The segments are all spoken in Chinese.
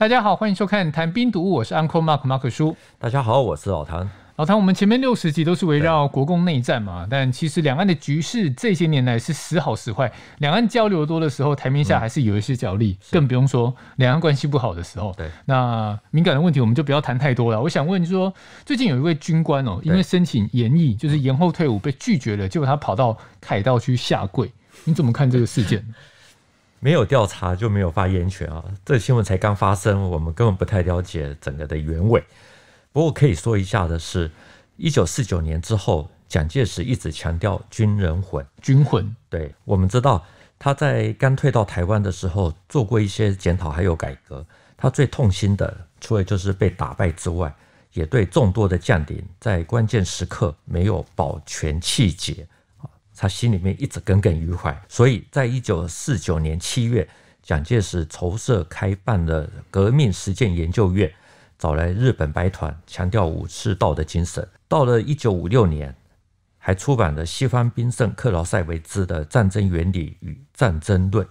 大家好，欢迎收看《谈兵读物》，我是 Uncle Mark，马克叔。大家好，我是老谭。老谭，我们前面六十集都是围绕国共内战嘛，但其实两岸的局势这些年来是时好时坏。两岸交流多的时候，台面下还是有一些角力，更不用说两岸关系不好的时候。对，那敏感的问题我们就不要谈太多了。我想问，说最近有一位军官哦，因为申请延役，就是延后退伍被拒绝了，结果他跑到凯道去下跪，你怎么看这个事件？没有调查就没有发言权啊！这新闻才刚发生，我们根本不太了解整个的原委。不过可以说一下的是，一九四九年之后，蒋介石一直强调军人魂、军魂。对，我们知道他在刚退到台湾的时候做过一些检讨还有改革。他最痛心的，除了就是被打败之外，也对众多的将领在关键时刻没有保全气节。他心里面一直耿耿于怀，所以在一九四九年七月，蒋介石筹设开办了革命实践研究院，找来日本白团，强调武士道的精神。到了一九五六年，还出版了西方兵圣克劳塞维兹的《战争原理与战争论》。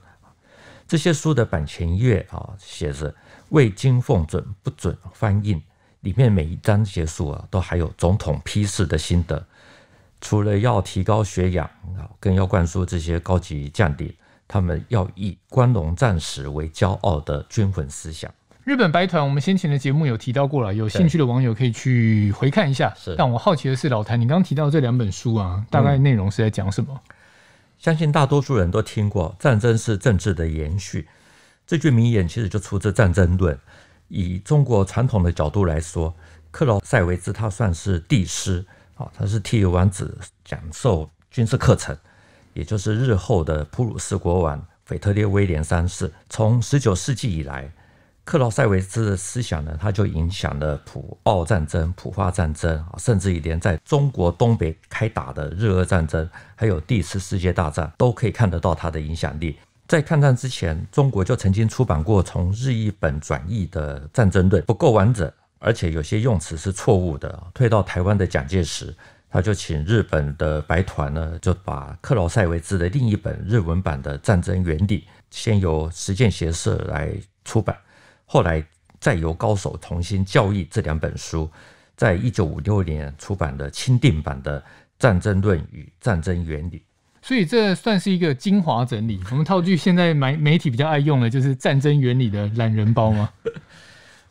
这些书的版权页啊，写着未经奉准不准翻印。里面每一章结束啊，都还有总统批示的心得。除了要提高血氧啊，更要灌输这些高级将领，他们要以光荣战士为骄傲的军魂思想。日本白团，我们先前的节目有提到过了，有兴趣的网友可以去回看一下。是，但我好奇的是，老谭，你刚刚提到这两本书啊，大概内容是在讲什么？相信大多数人都听过“战争是政治的延续”这句名言，其实就出自《战争论》。以中国传统的角度来说，克劳塞维兹他算是帝师。哦，他是替王子讲授军事课程，也就是日后的普鲁士国王腓特烈威廉三世。从十九世纪以来，克劳塞维茨的思想呢，他就影响了普奥战争、普法战争，甚至于连在中国东北开打的日俄战争，还有第一次世界大战，都可以看得到他的影响力。在抗战之前，中国就曾经出版过从日、译本转译的战争论，不够完整。而且有些用词是错误的。退到台湾的蒋介石，他就请日本的白团呢，就把克劳塞维兹的另一本日文版的《战争原理》先由实践学社来出版，后来再由高手重新教育。这两本书，在一九五六年出版的钦定版的《战争论》与《战争原理》。所以这算是一个精华整理。我们套句现在媒媒体比较爱用的就是《战争原理》的懒人包吗？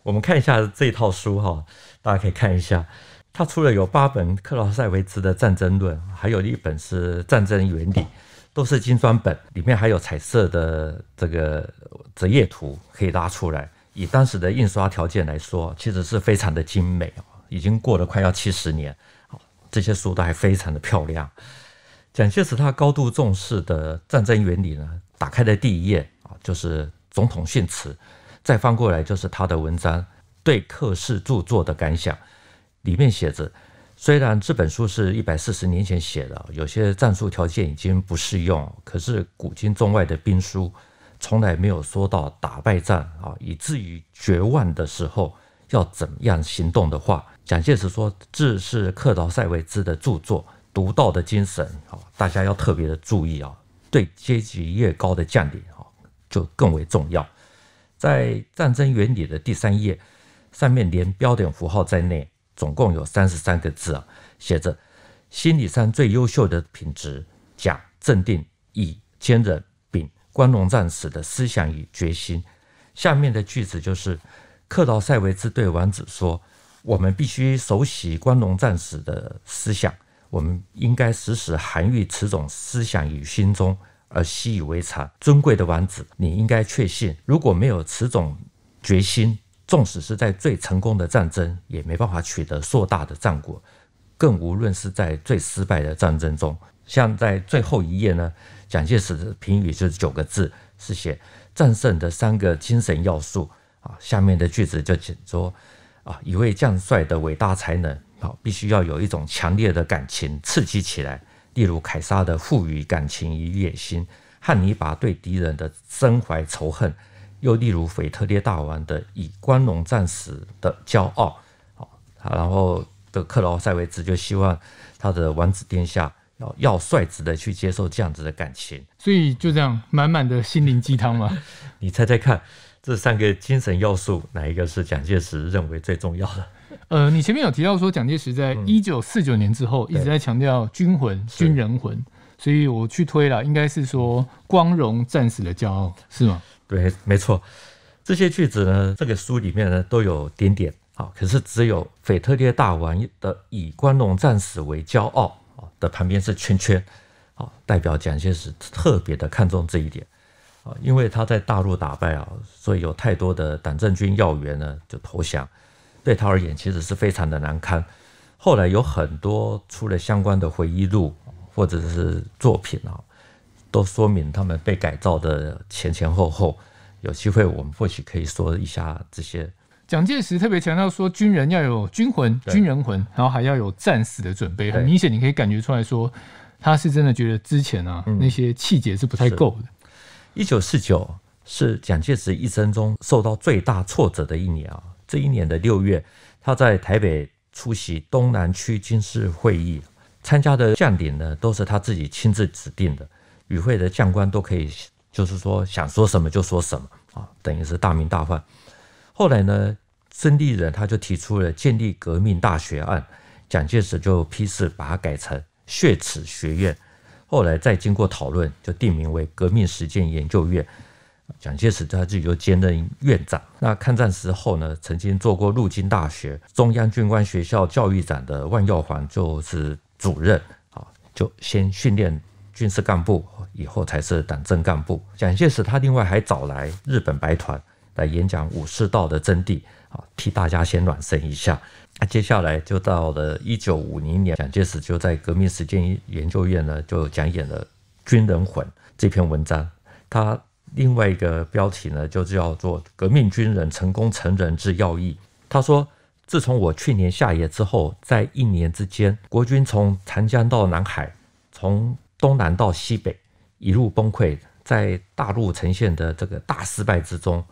我们看一下这一套书哈，大家可以看一下，他出了有八本克劳塞维茨的战争论，还有一本是战争原理，都是精装本，里面还有彩色的这个折页图可以拉出来。以当时的印刷条件来说，其实是非常的精美已经过了快要七十年，这些书都还非常的漂亮。蒋介石他高度重视的战争原理呢，打开的第一页啊，就是总统训词。再翻过来就是他的文章对克氏著作的感想，里面写着：虽然这本书是一百四十年前写的，有些战术条件已经不适用，可是古今中外的兵书从来没有说到打败战啊，以至于绝望的时候要怎样行动的话。蒋介石说，这是克劳塞维兹的著作，独到的精神啊，大家要特别的注意啊，对阶级越高的将领啊，就更为重要。在战争原理的第三页，上面连标点符号在内，总共有三十三个字啊，写着：心理上最优秀的品质，甲镇定，乙坚韧，丙光荣战士的思想与决心。下面的句子就是克劳塞维兹对王子说：“我们必须熟悉光荣战士的思想，我们应该时时涵育此种思想与心中。”而习以为常，尊贵的王子，你应该确信，如果没有此种决心，纵使是在最成功的战争，也没办法取得硕大的战果。更无论是在最失败的战争中，像在最后一页呢，蒋介石的评语就是九个字，是写战胜的三个精神要素啊。下面的句子就讲说，啊，一位将帅的伟大才能，好，必须要有一种强烈的感情刺激起来。例如凯撒的赋予感情与野心，汉尼拔对敌人的身怀仇恨，又例如腓特烈大王的以光荣战死的骄傲，好，然后的克劳塞维茨就希望他的王子殿下要要率直的去接受这样子的感情，所以就这样满满的心灵鸡汤嘛。你猜猜看，这三个精神要素哪一个是蒋介石认为最重要的？呃，你前面有提到说蒋介石在一九四九年之后一直在强调军魂、军人魂，所以我去推了，应该是说光荣战士的骄傲，是吗？对，没错。这些句子呢，这个书里面呢都有点点啊，可是只有腓特烈大王的以光荣战士为骄傲啊的旁边是圈圈，啊，代表蒋介石特别的看重这一点啊，因为他在大陆打败啊，所以有太多的党政军要员呢就投降。对他而言，其实是非常的难堪。后来有很多出了相关的回忆录或者是作品啊，都说明他们被改造的前前后后。有机会，我们或许可以说一下这些。蒋介石特别强调说，军人要有军魂、军人魂，然后还要有战死的准备。很明显，你可以感觉出来说，他是真的觉得之前啊那些气节是不太够的。一九四九是蒋介石一生中受到最大挫折的一年啊。这一年的六月，他在台北出席东南区军事会议，参加的将领呢都是他自己亲自指定的，与会的将官都可以，就是说想说什么就说什么啊，等于是大名大放。后来呢，孙立人他就提出了建立革命大学案，蒋介石就批示把它改成血耻学院，后来再经过讨论，就定名为革命实践研究院。蒋介石他自己就兼任院长。那抗战时候呢，曾经做过陆军大学、中央军官学校教育长的万耀煌就是主任啊，就先训练军事干部，以后才是党政干部。蒋介石他另外还找来日本白团来演讲武士道的真谛啊，替大家先暖身一下。那接下来就到了一九五零年，蒋介石就在革命实践研究院呢就讲演了《军人魂》这篇文章，他。另外一个标题呢，就叫做《革命军人成功成人之要义》。他说，自从我去年下野之后，在一年之间，国军从长江到南海，从东南到西北，一路崩溃，在大陆呈现的这个大失败之中，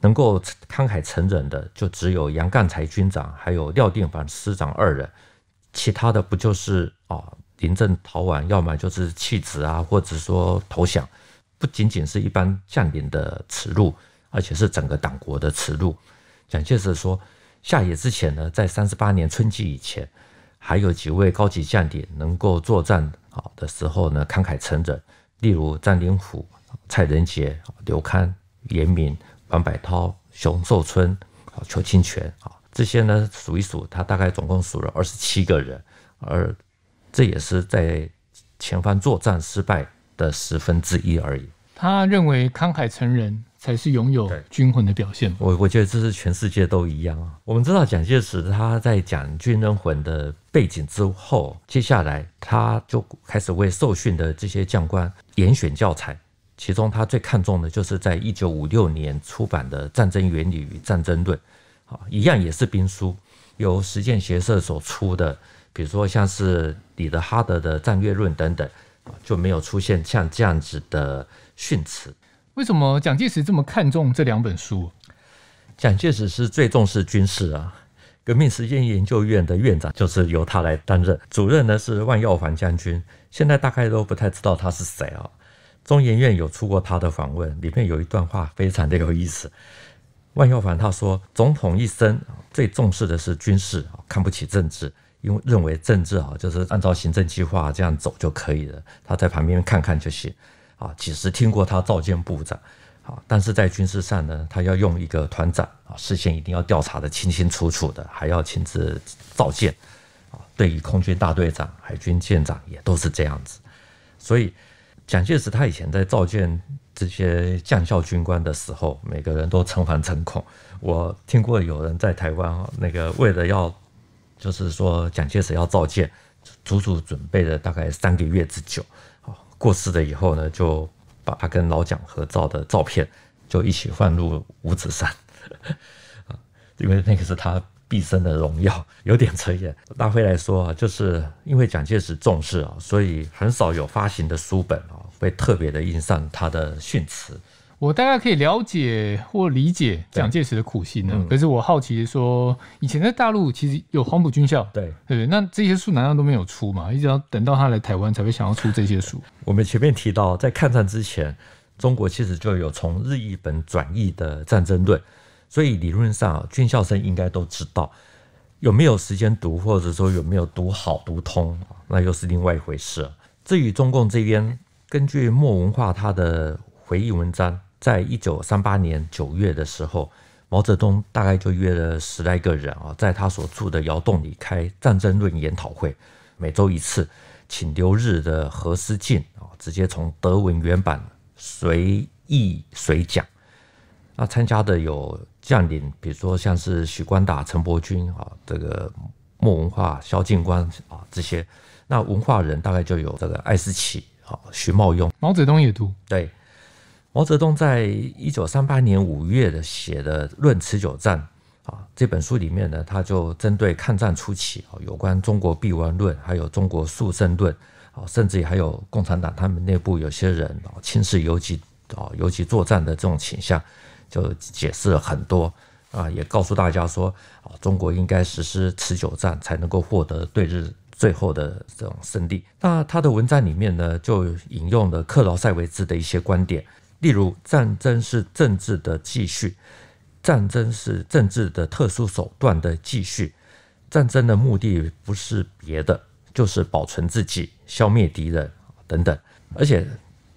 能够慷慨成人的就只有杨干才军长，还有廖定凡师长二人，其他的不就是啊，临阵逃亡，要么就是弃职啊，或者说投降。不仅仅是一般将领的耻辱，而且是整个党国的耻辱。蒋介石说，下野之前呢，在三十八年春季以前，还有几位高级将领能够作战啊的时候呢，慷慨陈认，例如张灵甫、蔡仁杰、刘戡、严明、王柏涛、熊寿春、啊、邱清泉啊，这些呢，数一数，他大概总共数了二十七个人，而这也是在前方作战失败。的十分之一而已。他认为慷慨成人才是拥有军魂的表现。我我觉得这是全世界都一样啊。我们知道蒋介石他在讲军人魂的背景之后，接下来他就开始为受训的这些将官严选教材，其中他最看重的就是在一九五六年出版的《战争原理与战争论》，啊，一样也是兵书，由实践学社所出的，比如说像是李德哈德的战略论等等。就没有出现像这样子的训斥。为什么蒋介石这么看重这两本书？蒋介石是最重视军事啊！革命实践研究院的院长就是由他来担任，主任呢是万耀环将军。现在大概都不太知道他是谁啊。中研院有出过他的访问，里面有一段话非常的有意思。万耀环他说：“总统一生最重视的是军事，看不起政治。”用认为政治啊，就是按照行政计划这样走就可以了，他在旁边看看就行，啊，几时听过他召见部长，啊，但是在军事上呢，他要用一个团长啊，事先一定要调查的清清楚楚的，还要亲自召见，啊，对于空军大队长、海军舰长也都是这样子，所以蒋介石他以前在召见这些将校军官的时候，每个人都诚惶诚恐。我听过有人在台湾那个为了要。就是说，蒋介石要造舰，足足准备了大概三个月之久。好，过世了以后呢，就把他跟老蒋合照的照片，就一起放入五指山，啊，因为那个是他毕生的荣耀，有点扯远。大飞来说啊，就是因为蒋介石重视啊，所以很少有发行的书本啊，会特别的印上他的训词。我大概可以了解或理解蒋介石的苦心呢，可是我好奇说，以前在大陆其实有黄埔军校，对对对？那这些书难道都没有出吗？一直要等到他来台湾才会想要出这些书。我们前面提到，在抗战之前，中国其实就有从日译本转译的战争论，所以理论上军校生应该都知道有没有时间读，或者说有没有读好读通，那又是另外一回事。至于中共这边，根据莫文化他的回忆文章。在一九三八年九月的时候，毛泽东大概就约了十来个人啊，在他所住的窑洞里开战争论研讨会，每周一次，请留日的何思进啊，直接从德文原版随意随讲。那参加的有将领，比如说像是许光达、陈伯钧啊，这个莫文化、萧劲光啊这些。那文化人大概就有这个艾思奇啊、徐茂庸，毛泽东也读对。毛泽东在一九三八年五月的写的《论持久战》啊这本书里面呢，他就针对抗战初期啊有关中国必亡论，还有中国速胜论，啊，甚至还有共产党他们内部有些人啊轻视游击啊游击作战的这种倾向，就解释了很多啊，也告诉大家说啊，中国应该实施持久战，才能够获得对日最后的这种胜利。那他的文章里面呢，就引用了克劳塞维兹的一些观点。例如，战争是政治的继续，战争是政治的特殊手段的继续。战争的目的不是别的，就是保存自己、消灭敌人等等。而且，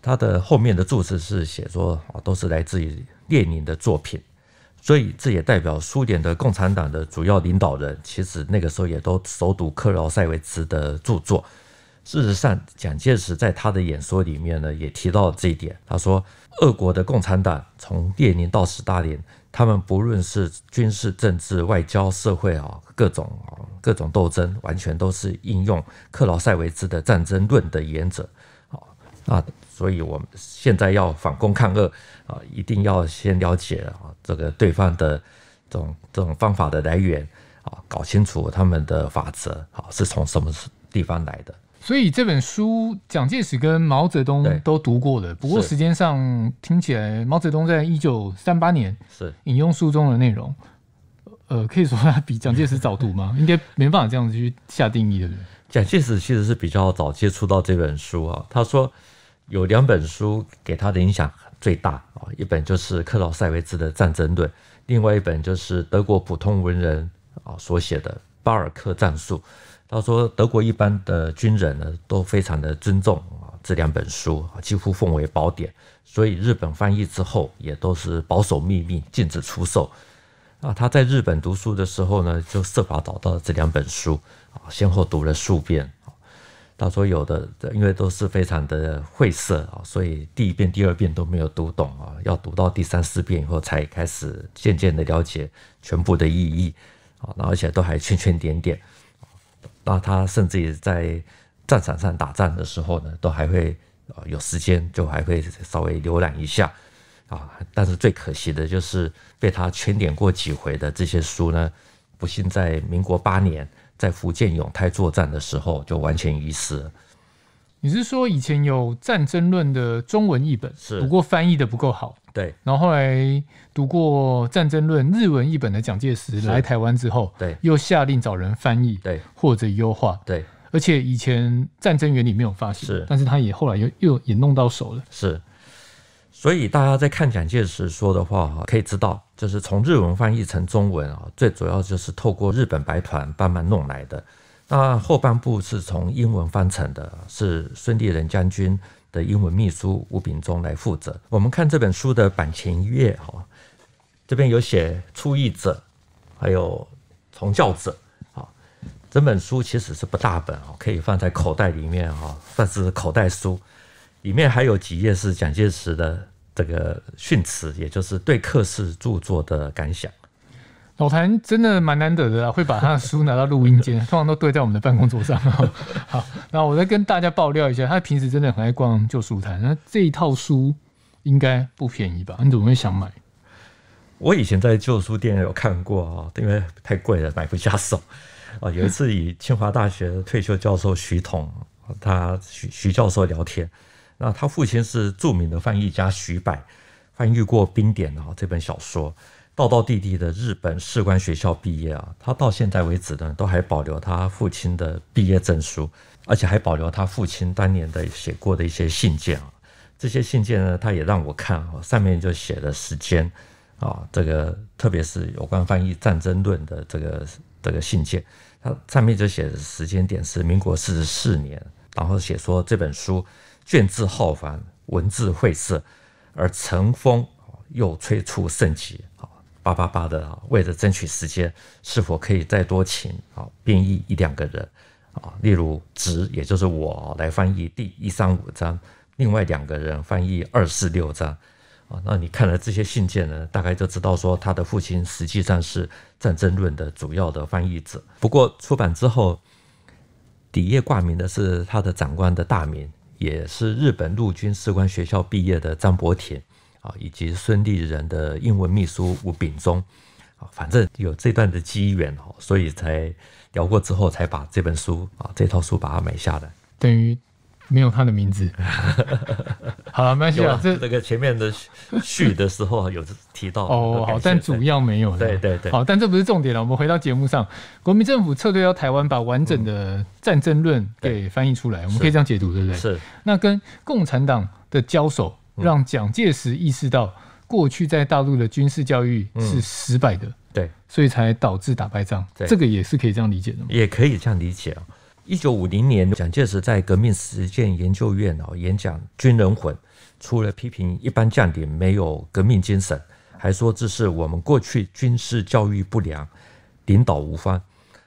他的后面的注释是写说，都是来自于列宁的作品。所以，这也代表苏联的共产党的主要领导人，其实那个时候也都熟读克劳塞维茨的著作。事实上，蒋介石在他的演说里面呢，也提到这一点。他说，俄国的共产党从列宁到斯大林，他们不论是军事、政治、外交、社会啊，各种啊各种斗争，完全都是应用克劳塞维兹的战争论的原则。好那所以我们现在要反攻抗俄啊，一定要先了解啊这个对方的这种这种方法的来源啊，搞清楚他们的法则啊是从什么地方来的。所以这本书，蒋介石跟毛泽东都读过了。不过时间上听起来，毛泽东在一九三八年是引用书中的内容，呃，可以说他比蒋介石早读吗？应该没办法这样子去下定义，对不对？蒋介石其实是比较早接触到这本书啊。他说有两本书给他的影响最大啊，一本就是克劳塞维兹的《战争论》，另外一本就是德国普通文人啊所写的《巴尔克战术》。他说：“德国一般的军人呢，都非常的尊重啊这两本书啊，几乎奉为宝典。所以日本翻译之后，也都是保守秘密，禁止出售。啊，他在日本读书的时候呢，就设法找到了这两本书啊，先后读了数遍。他说有的因为都是非常的晦涩啊，所以第一遍、第二遍都没有读懂啊，要读到第三、四遍以后才开始渐渐的了解全部的意义啊，而且都还圈圈点点。”那他甚至也在战场上打仗的时候呢，都还会啊有时间，就还会稍微浏览一下啊。但是最可惜的就是被他圈点过几回的这些书呢，不幸在民国八年在福建永泰作战的时候就完全遗失。你是说以前有战争论的中文译本，是不过翻译的不够好。对，然后后来读过《战争论》日文译本的蒋介石来台湾之后，对，又下令找人翻译，对，或者优化，对，而且以前《战争原理》没有发现，是，但是他也后来又又也弄到手了，是，所以大家在看蒋介石说的话哈，可以知道，就是从日文翻译成中文啊，最主要就是透过日本白团慢慢弄来的，那后半部是从英文翻成的，是孙立人将军。的英文秘书吴秉忠来负责。我们看这本书的版前页哈，这边有写出译者，还有从教者。好，整本书其实是不大本哦，可以放在口袋里面哈，算是口袋书。里面还有几页是蒋介石的这个训词，也就是对克氏著作的感想。老谭真的蛮难得的啦，会把他的书拿到录音间，通常都堆在我们的办公桌上。好，那我再跟大家爆料一下，他平时真的很爱逛旧书摊。那这一套书应该不便宜吧？你怎么会想买？我以前在旧书店有看过啊，因为太贵了，买不下手啊。有一次以清华大学退休教授徐统，他徐徐教授聊天，那他父亲是著名的翻译家徐百，翻译过《冰点》啊这本小说。道道弟弟的日本士官学校毕业啊，他到现在为止呢，都还保留他父亲的毕业证书，而且还保留他父亲当年的写过的一些信件啊。这些信件呢，他也让我看啊，上面就写了时间啊，这个特别是有关翻译《战争论》的这个这个信件，它上面就写的时间点是民国四十四年，然后写说这本书卷字浩繁，文字晦涩，而成风又吹出盛极啊。八八八的，为了争取时间，是否可以再多请啊，编译一两个人啊？例如直，也就是我来翻译第一三五章，另外两个人翻译二四六章啊。那你看了这些信件呢，大概就知道说他的父亲实际上是战争论的主要的翻译者。不过出版之后，底页挂名的是他的长官的大名，也是日本陆军士官学校毕业的张伯田。啊，以及孙立人的英文秘书吴秉忠，啊，反正有这段的机缘哦，所以才聊过之后，才把这本书啊，这套书把它买下来，等于没有他的名字。好了，没关系啊，这这个前面的序的时候有提到哦，好，但主要没有。对对对，好，但这不是重点了。我们回到节目上，国民政府撤退到台湾，把完整的战争论给翻译出来，我们可以这样解读，对不对？是。那跟共产党的交手。让蒋介石意识到，过去在大陆的军事教育是失败的，对，所以才导致打败仗。这个也是可以这样理解的，也可以这样理解啊。一九五零年，蒋介石在革命实践研究院哦演讲《军人魂》，除了批评一般将领没有革命精神，还说这是我们过去军事教育不良、领导无方。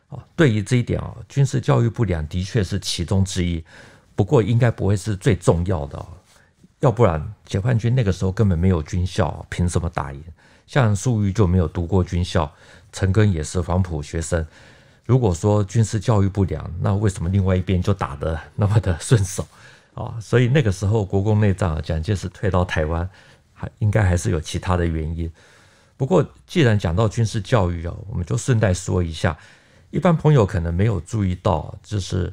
啊，对于这一点啊，军事教育不良的确是其中之一，不过应该不会是最重要的要不然，解放军那个时候根本没有军校，凭什么打赢？像粟裕就没有读过军校，陈赓也是黄埔学生。如果说军事教育不良，那为什么另外一边就打得那么的顺手？啊，所以那个时候国共内战，蒋介石退到台湾，还应该还是有其他的原因。不过，既然讲到军事教育啊，我们就顺带说一下，一般朋友可能没有注意到，就是。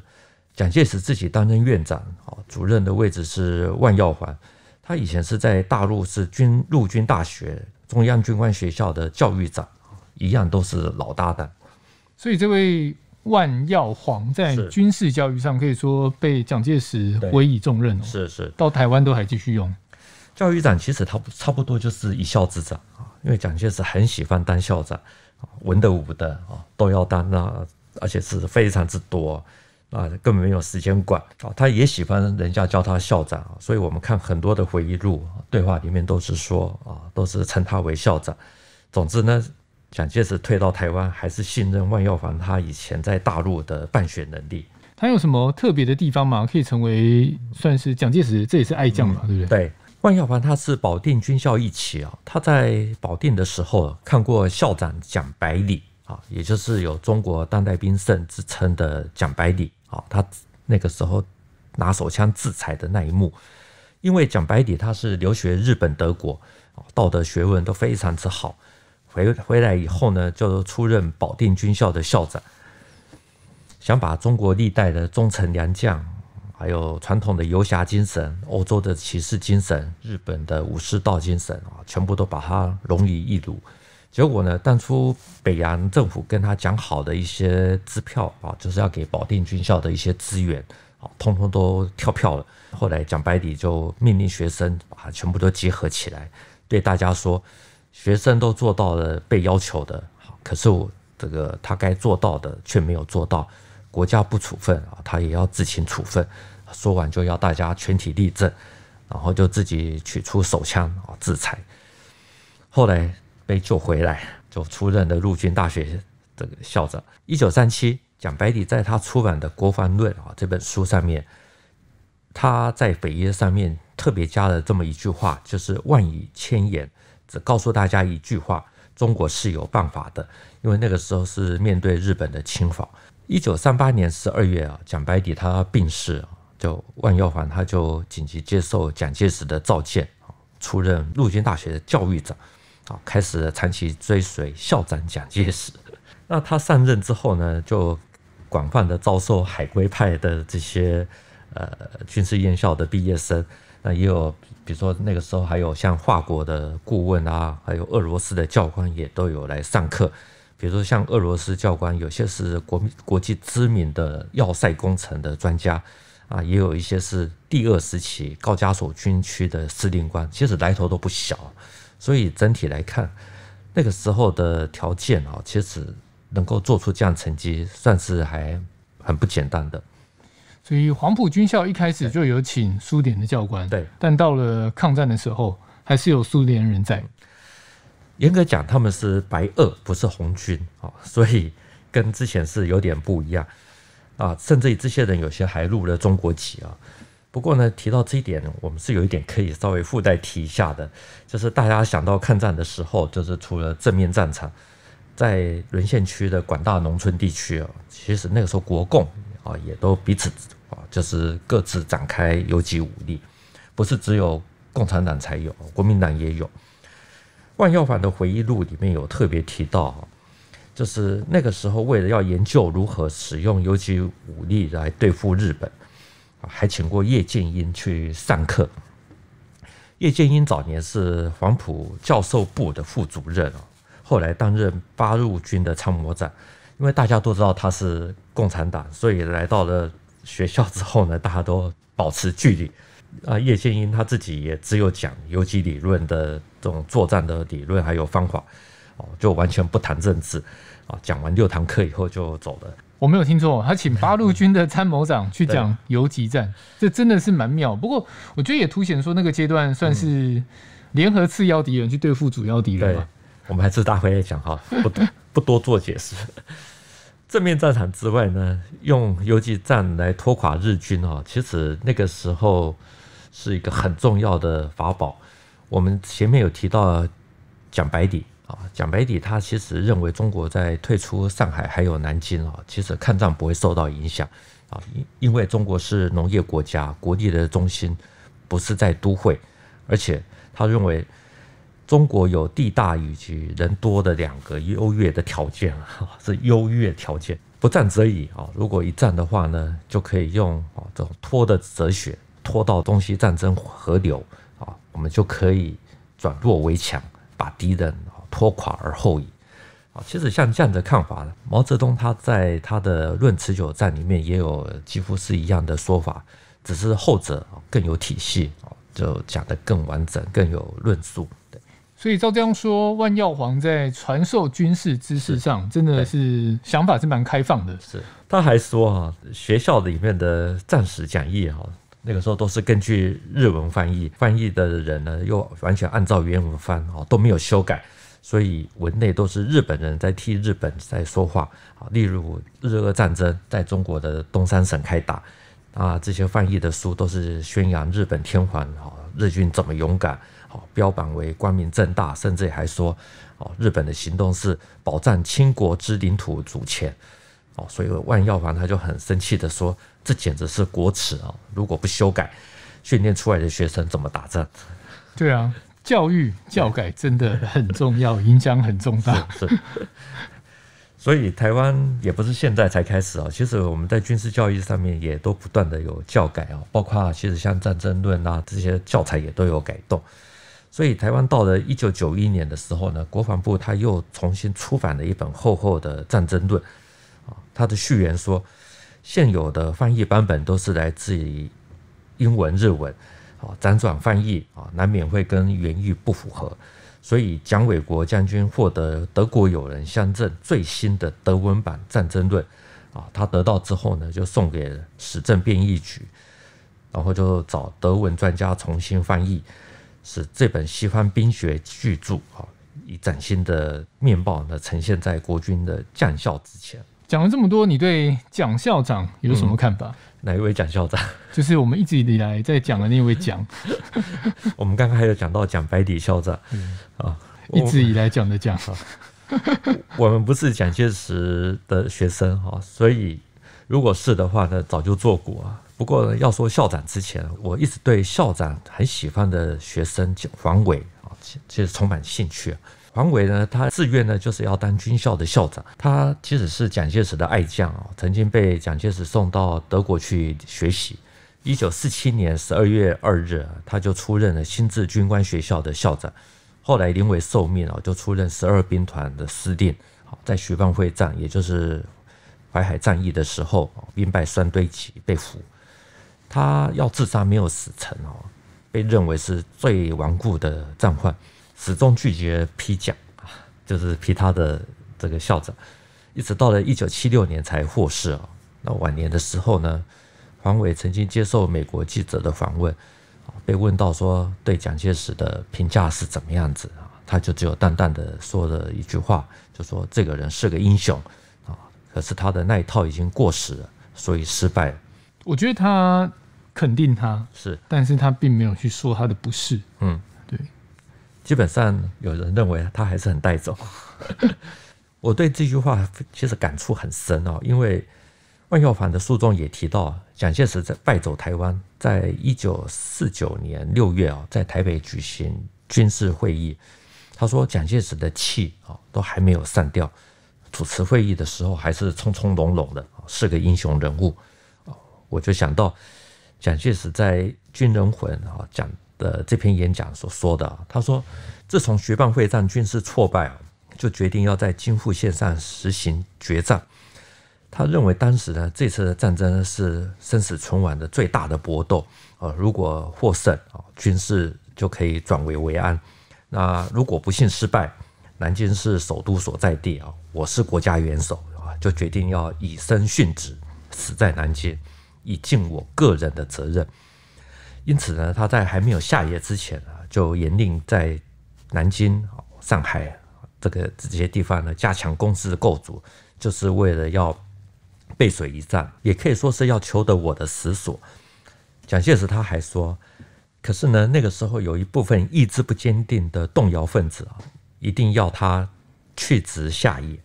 蒋介石自己担任院长啊，主任的位置是万耀煌，他以前是在大陆是军陆军大学、中央军官学校的教育长，一样都是老搭档。所以这位万耀煌在军事教育上可以说被蒋介石委以重任哦。是是，到台湾都还继续用教育长，其实他差不多就是一校之长啊，因为蒋介石很喜欢当校长，文的武的啊都要当啊，而且是非常之多。啊，根本没有时间管啊，他也喜欢人家叫他校长所以我们看很多的回忆录对话里面都是说啊，都是称他为校长。总之呢，蒋介石退到台湾还是信任万耀煌他以前在大陆的办学能力。他有什么特别的地方吗？可以成为算是蒋介石这也是爱将嘛，对不对？对，万耀煌他是保定军校一期啊，他在保定的时候看过校长蒋百里啊，也就是有中国当代兵圣之称的蒋百里。啊，他那个时候拿手枪制裁的那一幕，因为蒋白底，他是留学日本、德国，道德学问都非常之好，回回来以后呢，就出任保定军校的校长，想把中国历代的忠臣良将，还有传统的游侠精神、欧洲的骑士精神、日本的武士道精神啊，全部都把它融于一炉。结果呢？当初北洋政府跟他讲好的一些支票啊，就是要给保定军校的一些资源啊，通通都跳票了。后来蒋白底就命令学生把全部都集合起来，对大家说：“学生都做到了被要求的，可是我这个他该做到的却没有做到，国家不处分啊，他也要自行处分。”说完就要大家全体立正，然后就自己取出手枪啊，制裁。后来。被救回来，就出任了陆军大学的校长。一九三七，蒋百里在他出版的《国防论》啊这本书上面，他在扉页上面特别加了这么一句话，就是“万语千言”，只告诉大家一句话：中国是有办法的。因为那个时候是面对日本的侵华。一九三八年十二月啊，蒋百里他病逝就万耀环他就紧急接受蒋介石的召见出任陆军大学的教育长。好，开始长期追随校长蒋介石。那他上任之后呢，就广泛的招收海归派的这些呃军事院校的毕业生。那也有，比如说那个时候还有像华国的顾问啊，还有俄罗斯的教官也都有来上课。比如说像俄罗斯教官，有些是国国际知名的要塞工程的专家啊，也有一些是第二时期高加索军区的司令官，其实来头都不小。所以整体来看，那个时候的条件啊，其实能够做出这样成绩，算是还很不简单的。所以黄埔军校一开始就有请苏联的教官，对。但到了抗战的时候，还是有苏联人在。严格讲，他们是白俄，不是红军啊，所以跟之前是有点不一样啊。甚至于这些人，有些还入了中国籍啊。不过呢，提到这一点，我们是有一点可以稍微附带提一下的，就是大家想到抗战的时候，就是除了正面战场，在沦陷区的广大农村地区啊，其实那个时候国共啊也都彼此啊就是各自展开游击武力，不是只有共产党才有，国民党也有。万耀凡的回忆录里面有特别提到，就是那个时候为了要研究如何使用游击武力来对付日本。还请过叶剑英去上课。叶剑英早年是黄埔教授部的副主任哦，后来担任八路军的参谋长。因为大家都知道他是共产党，所以来到了学校之后呢，大家都保持距离。啊，叶剑英他自己也只有讲游击理论的这种作战的理论还有方法哦，就完全不谈政治啊。讲完六堂课以后就走了。我没有听错，他请八路军的参谋长去讲游击战，这真的是蛮妙。不过，我觉得也凸显说那个阶段算是联合次要敌人去对付主要敌人。对，我们还是大会来讲哈，不 不多做解释。正面战场之外呢，用游击战来拖垮日军啊，其实那个时候是一个很重要的法宝。我们前面有提到讲白底。蒋百里他其实认为，中国在退出上海还有南京啊，其实抗战不会受到影响啊，因因为中国是农业国家，国力的中心不是在都会，而且他认为中国有地大以及人多的两个优越的条件啊，是优越条件，不战则已啊，如果一战的话呢，就可以用啊这种拖的哲学，拖到东西战争河流啊，我们就可以转弱为强，把敌人。拖垮而后已。啊，其实像这样的看法，毛泽东他在他的《论持久战》里面也有几乎是一样的说法，只是后者更有体系就讲得更完整，更有论述。所以照这样说，万耀煌在传授军事知识上真的是想法是蛮开放的。是，他还说啊，学校里面的战史讲义啊，那个时候都是根据日文翻译，翻译的人呢又完全按照原文翻哦，都没有修改。所以文内都是日本人在替日本在说话啊，例如日俄战争在中国的东三省开打，啊，这些翻译的书都是宣扬日本天皇啊，日军怎么勇敢好标榜为光明正大，甚至还说哦，日本的行动是保障清国之领土主权哦，所以万耀环他就很生气的说，这简直是国耻啊！如果不修改，训练出来的学生怎么打仗？对啊。教育教改真的很重要，影响很重大。是，所以台湾也不是现在才开始啊。其实我们在军事教育上面也都不断的有教改啊，包括其实像战争论啊这些教材也都有改动。所以台湾到了一九九一年的时候呢，国防部他又重新出版了一本厚厚的战争论啊。他的序言说，现有的翻译版本都是来自于英文、日文。辗转翻译啊，难免会跟原意不符合，所以蒋纬国将军获得德国友人相赠最新的德文版《战争论》，啊，他得到之后呢，就送给史政编译局，然后就找德文专家重新翻译，使这本西方兵学巨著啊，以崭新的面貌呢，呈现在国军的将校之前。讲了这么多，你对蒋校长有什么看法？哪一位蒋校长？就是我们一直以来在讲的那位蒋。我们刚刚还有讲到蒋白底校长啊，一直以来讲的蒋。我们不是蒋介石的学生哈，所以如果是的话呢，早就做过啊。不过要说校长之前，我一直对校长很喜欢的学生蒋黄伟啊，其实充满兴趣。黄维呢，他自愿呢就是要当军校的校长。他其实是蒋介石的爱将哦，曾经被蒋介石送到德国去学习。一九四七年十二月二日，他就出任了新制军官学校的校长。后来临危受命哦，就出任十二兵团的司令。好，在徐蚌会战，也就是淮海战役的时候，兵败三堆集被俘。他要自杀没有死成哦，被认为是最顽固的战犯。始终拒绝批奖啊，就是批他的这个校长，一直到了一九七六年才获释啊。那晚年的时候呢，黄伟曾经接受美国记者的访问，被问到说对蒋介石的评价是怎么样子啊，他就只有淡淡的说了一句话，就说这个人是个英雄啊，可是他的那一套已经过时了，所以失败。我觉得他肯定他是，但是他并没有去说他的不是，嗯。基本上有人认为他还是很带走，我对这句话其实感触很深哦，因为万耀凡的书中也提到，蒋介石在败走台湾，在一九四九年六月啊，在台北举行军事会议，他说蒋介石的气啊都还没有散掉，主持会议的时候还是匆匆容容的，是个英雄人物啊，我就想到蒋介石在军人魂啊讲。呃，这篇演讲所说的，他说，自从学办会战军事挫败啊，就决定要在京沪线上实行决战。他认为当时呢，这次战争是生死存亡的最大的搏斗啊。如果获胜啊，军事就可以转危为安；那如果不幸失败，南京是首都所在地啊，我是国家元首啊，就决定要以身殉职，死在南京，以尽我个人的责任。因此呢，他在还没有下野之前啊，就严令在南京、上海这个这些地方呢，加强公司的构筑，就是为了要背水一战，也可以说是要求得我的死所。蒋介石他还说，可是呢，那个时候有一部分意志不坚定的动摇分子啊，一定要他去职下野。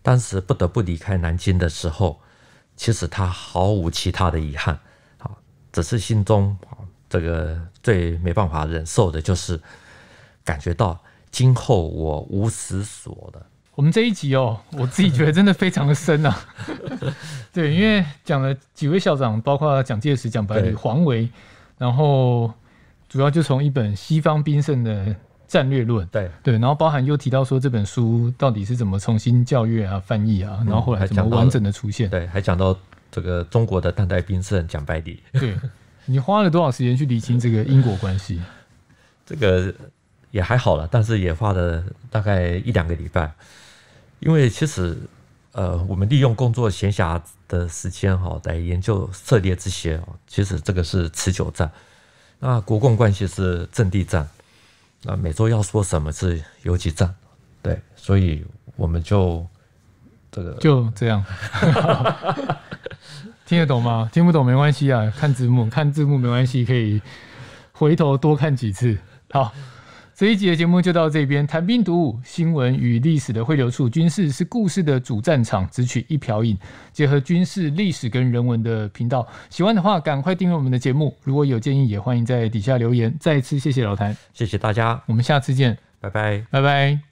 当时不得不离开南京的时候，其实他毫无其他的遗憾。只是心中，这个最没办法忍受的就是感觉到今后我无死所的。我们这一集哦，我自己觉得真的非常的深啊。对，因为讲了几位校长，包括蒋介石、蒋白里、黄维，然后主要就从一本西方兵圣的战略论。对对，然后包含又提到说这本书到底是怎么重新教育啊、翻译啊，然后后来怎么完整的出现。对，还讲到。这个中国的当代兵圣蒋百里，对你花了多少时间去理清这个因果关系？这个也还好了，但是也花了大概一两个礼拜。因为其实，呃，我们利用工作闲暇的时间哈，来研究涉猎这些，其实这个是持久战。那国共关系是阵地战，那每周要说什么是游击战，对，所以我们就这个就这样。听得懂吗？听不懂没关系啊，看字幕，看字幕没关系，可以回头多看几次。好，这一集的节目就到这边。谈兵读武，新闻与历史的汇流处，军事是故事的主战场，只取一瓢饮，结合军事、历史跟人文的频道。喜欢的话，赶快订阅我们的节目。如果有建议，也欢迎在底下留言。再次谢谢老谭，谢谢大家，我们下次见，拜拜，拜拜。